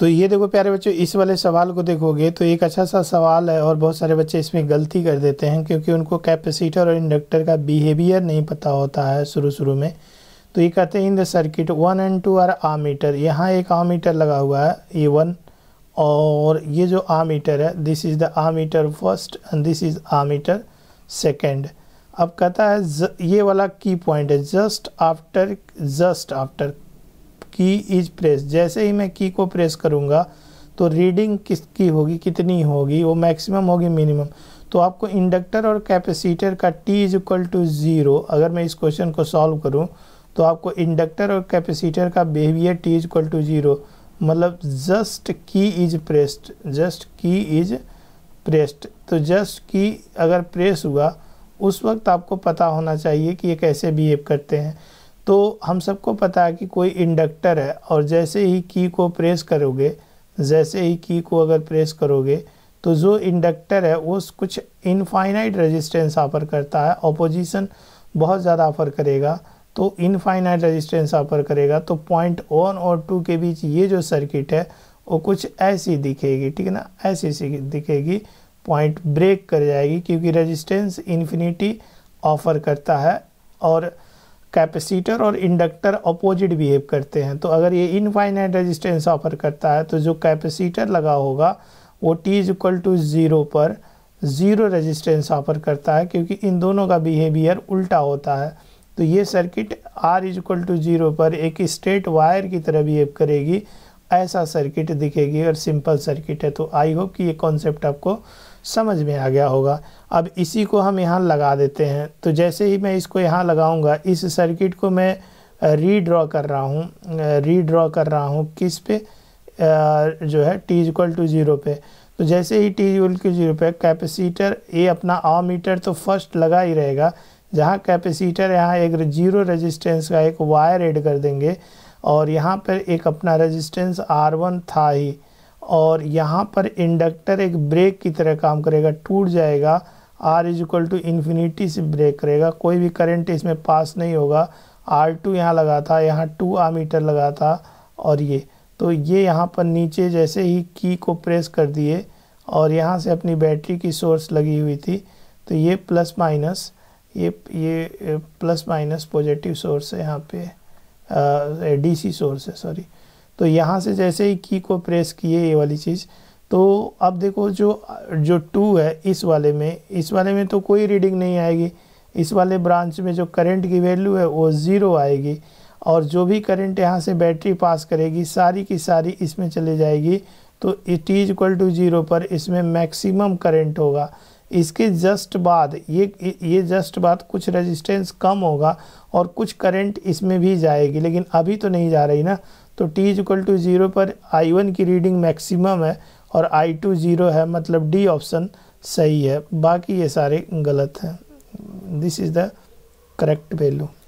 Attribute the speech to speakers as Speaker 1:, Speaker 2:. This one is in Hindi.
Speaker 1: तो ये देखो प्यारे बच्चों इस वाले सवाल को देखोगे तो एक अच्छा सा सवाल है और बहुत सारे बच्चे इसमें गलती कर देते हैं क्योंकि उनको कैपेसिटर और इंडक्टर का बिहेवियर नहीं पता होता है शुरू शुरू में तो ये कहते हैं in the circuit one and two are ammeter यहाँ एक आ मीटर लगा हुआ है ए वन और ये जो आ मीटर है this is the ammeter first and this is ammeter second अब कहता है ये वाला की पॉइंट है just after just after key is press जैसे ही मैं की को प्रेस करूँगा तो रीडिंग किसकी होगी कितनी होगी वो मैक्सिमम होगी मिनिमम तो आपको इंडक्टर और कैपेसिटर का t is equal to zero अगर मैं इस क्वेश्चन को सॉल्व करूं तो आपको इंडक्टर और कैपेसिटर का behaviour t is equal to zero मतलब just key is pressed just key is pressed तो जस्ट की अगर प्रेस हुआ उस वक्त आपको पता होना चाहिए कि ये कैसे बिहेव करते हैं तो हम सबको पता है कि कोई इंडक्टर है और जैसे ही की को प्रेस करोगे जैसे ही की को अगर प्रेस करोगे तो जो इंडक्टर है वो कुछ इनफाइनाइट रेजिस्टेंस ऑफर करता है अपोजिशन बहुत ज़्यादा ऑफर करेगा तो इनफाइनाइट रेजिस्टेंस ऑफर करेगा तो पॉइंट वन और टू के बीच ये जो सर्किट है वो कुछ ऐसी दिखेगी ठीक है ना ऐसी सी दिखेगी पॉइंट ब्रेक कर जाएगी क्योंकि रेजिस्टेंस इन्फिनिटी ऑफर करता है और कैपेसिटर और इंडक्टर अपोजिट बिहेव करते हैं तो अगर ये इनफाइनाइट रेजिस्टेंस ऑफर करता है तो जो कैपेसिटर लगा होगा वो t is equal to zero पर ज़ीरो रेजिस्टेंस ऑफर करता है क्योंकि इन दोनों का बिहेवियर उल्टा होता है तो ये circuit r is equal to zero पर एक स्ट्रेट वायर की तरह बिहेव करेगी ऐसा सर्किट दिखेगी और सिंपल सर्किट है तो आई होप कि ये कॉन्सेप्ट आपको समझ में आ गया होगा अब इसी को हम यहाँ लगा देते हैं तो जैसे ही मैं इसको यहाँ लगाऊंगा इस सर्किट को मैं रीड्रॉ कर रहा हूँ रीड्रॉ कर रहा हूँ किस पे जो है टी इक्वल टू ज़ीरो पे तो जैसे ही टी इक्वल टू ज़ीरो पे कैपेसिटर ये अपना आ मीटर तो फर्स्ट लगा ही रहेगा जहाँ कैपेसिटर यहाँ एक जीरो रेजिस्टेंस का एक वायर एड कर देंगे और यहाँ पर एक अपना रेजिस्टेंस आर वन था ही और यहाँ पर इंडक्टर एक ब्रेक की तरह काम करेगा टूट जाएगा r is equal to infinity से ब्रेक करेगा कोई भी करंट इसमें पास नहीं होगा आर टू यहाँ लगा था यहाँ टू आ मीटर लगा था और ये तो ये यहाँ पर नीचे जैसे ही की को प्रेस कर दिए और यहाँ से अपनी बैटरी की सोर्स लगी हुई थी तो ये प्लस माइनस ये ये प्लस माइनस पॉजिटिव सोर्स है यहाँ पे सी सोर्स है सॉरी तो यहाँ से जैसे ही की को प्रेस किए ये वाली चीज़ तो अब देखो जो जो टू है इस वाले में इस वाले में तो कोई रीडिंग नहीं आएगी इस वाले ब्रांच में जो करंट की वैल्यू है वो ज़ीरो आएगी और जो भी करंट यहाँ से बैटरी पास करेगी सारी की सारी इसमें चले जाएगी तो it is equal to zero पर इसमें मैक्सिमम करंट होगा इसके जस्ट बाद ये ये जस्ट बाद कुछ रेजिस्टेंस कम होगा और कुछ करंट इसमें भी जाएगी लेकिन अभी तो नहीं जा रही ना तो t is equal to zero पर आई वन की रीडिंग मैक्सिमम है और आई टू ज़ीरो है मतलब डी ऑप्शन सही है बाकी ये सारे गलत हैं this is the correct value